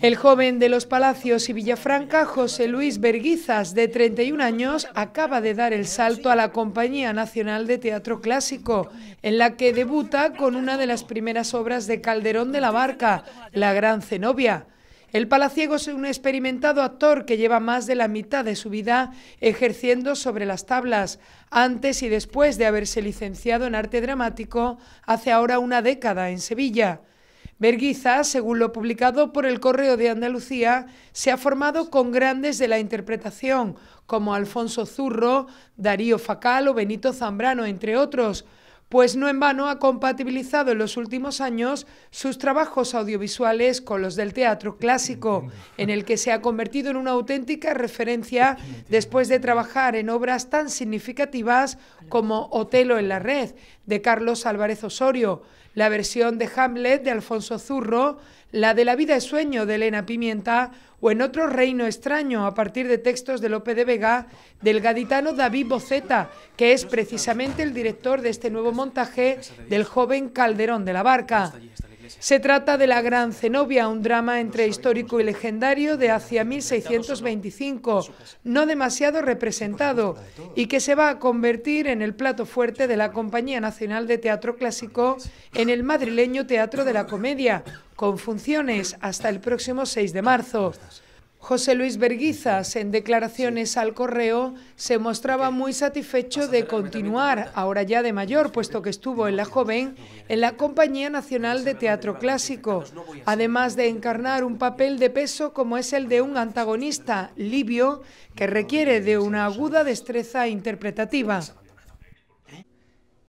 El joven de los Palacios y Villafranca, José Luis Berguizas, de 31 años, acaba de dar el salto a la Compañía Nacional de Teatro Clásico, en la que debuta con una de las primeras obras de Calderón de la Barca, La Gran Zenobia. El palaciego es un experimentado actor que lleva más de la mitad de su vida ejerciendo sobre las tablas. Antes y después de haberse licenciado en arte dramático, hace ahora una década en Sevilla. Berguiza, según lo publicado por el Correo de Andalucía, se ha formado con grandes de la interpretación, como Alfonso Zurro, Darío Facal o Benito Zambrano, entre otros, pues no en vano ha compatibilizado en los últimos años sus trabajos audiovisuales con los del teatro clásico, en el que se ha convertido en una auténtica referencia después de trabajar en obras tan significativas como Otelo en la Red, de Carlos Álvarez Osorio, la versión de Hamlet de Alfonso Zurro, la de La vida es sueño de Elena Pimienta o en otro reino extraño a partir de textos de Lope de Vega del gaditano David Boceta, que es precisamente el director de este nuevo montaje del joven Calderón de la Barca. Se trata de La Gran Zenobia, un drama entre histórico y legendario de hacia 1625, no demasiado representado, y que se va a convertir en el plato fuerte de la Compañía Nacional de Teatro Clásico en el madrileño Teatro de la Comedia, con funciones hasta el próximo 6 de marzo. José Luis Berguizas, en declaraciones al correo, se mostraba muy satisfecho de continuar, ahora ya de mayor, puesto que estuvo en la joven, en la Compañía Nacional de Teatro Clásico, además de encarnar un papel de peso como es el de un antagonista libio que requiere de una aguda destreza interpretativa.